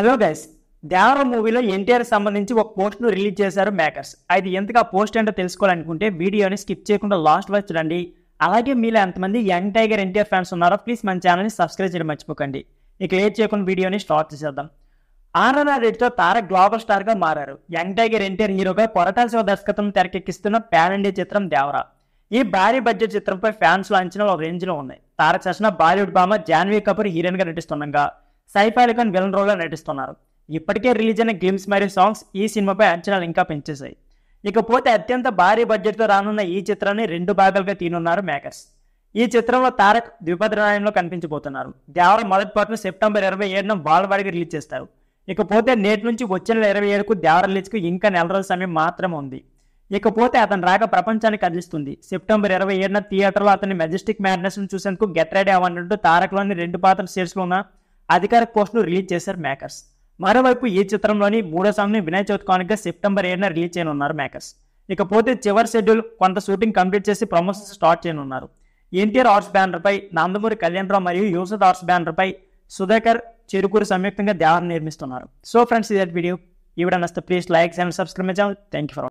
hello guys దేవర మూవీలో ఎన్టీఆర్ సంబంధించి ఒక పోస్ట్ను రిలీజ్ చేశారు మేకర్స్ అది ఎంతగా పోస్ట్ ఏంటో తెలుసుకోవాలనుకుంటే వీడియోని స్కిప్ చేయకుండా లాస్ట్ వరకు చూడండి అలాగే మీలో ఎంతమంది యంగ్ టైగర్ ఎన్టీఆర్ ఫ్యాన్స్ ఉన్నారో ప్లీజ్ మన ఛానల్ని సబ్స్క్రైబ్ చేయడం మర్చిపోకండి ఇక లేట్ చేయకుండా వీడియోని స్టార్ట్ చేసేద్దాం ఆర్ఆర్ఆర్ రెడ్డితో తారక్ గ్లోబల్ స్టార్గా మారారు యంగ్ టైగర్ ఎన్టీఆర్ హీరోపై పొరటాల శివ దర్శకత్వం తెరకెక్కిస్తున్న ప్యాన్ ఇండియా చిత్రం దేవరా ఈ భారీ బడ్జెట్ చిత్రంపై ఫ్యాన్స్లో అంచనాలు ఒక రేంజ్లో ఉన్నాయి తారక్ చేసిన బాలీవుడ్ భామ జాన్వీ కపూర్ హీరోయిన్గా నటిస్తుండగా సైఫ్ అలీఖాన్ విలన్ రోల్లో నటిస్తున్నారు ఇప్పటికే రిలీజ్ అయిన గేమ్స్ మరియు సాంగ్స్ ఈ సినిమాపై అంచనాలు ఇంకా పెంచేశాయి ఇకపోతే అత్యంత భారీ బడ్జెట్తో రానున్న ఈ చిత్రాన్ని రెండు భాగాలుగా తీనున్నారు మేకర్స్ ఈ చిత్రంలో తారక్ ద్విపద రాయంలో కనిపించబోతున్నారు దేవర మొదటి పాటను సెప్టెంబర్ ఇరవై ఏడున బాలవాడికి రిలీజ్ చేస్తారు ఇకపోతే నేటి నుంచి వచ్చే నెల ఇరవై ఏడుకు దేవర రిలీజ్కు ఇంకా నెల రోజుల సమయం మాత్రమే ఉంది ఇకపోతే అతను రాక ప్రపంచానికి కదిలిస్తుంది సెప్టెంబర్ ఇరవై ఏడున థియేటర్లో అతని మెజెస్టిక్ మ్యాడ్నెస్ను చూసేందుకు గెట్ రెడీ తారక్ తారక్లోని రెండు పాత్ర సీట్స్లో ఉన్న అధికార పోస్ట్ను రిలీజ్ చేశారు మేకర్స్ మరోవైపు ఈ చిత్రంలోని మూడో సాంగ్ని వినాయక చవితి కానుక సెప్టెంబర్ ఏడున రిలీజ్ చేయనున్నారు మేకర్స్ ఇకపోతే చివరి షెడ్యూల్ కొంత షూటింగ్ కంప్లీట్ చేసి ప్రమోషన్స్ స్టార్ట్ చేయనున్నారు ఎన్టీఆర్ ఆర్ట్స్ బ్యానర్పై నందమూరి కళ్యాణరావు మరియు యూసద్ ఆర్ట్స్ బ్యానర్పై సుధాకర్ చిరుకూరు సంయుక్తంగా దేవాన్ని నిర్మిస్తున్నారు సో ఫ్రెండ్స్ ఇదే వీడియో ఇవిడ నస్తే please likes and subscribe my thank you for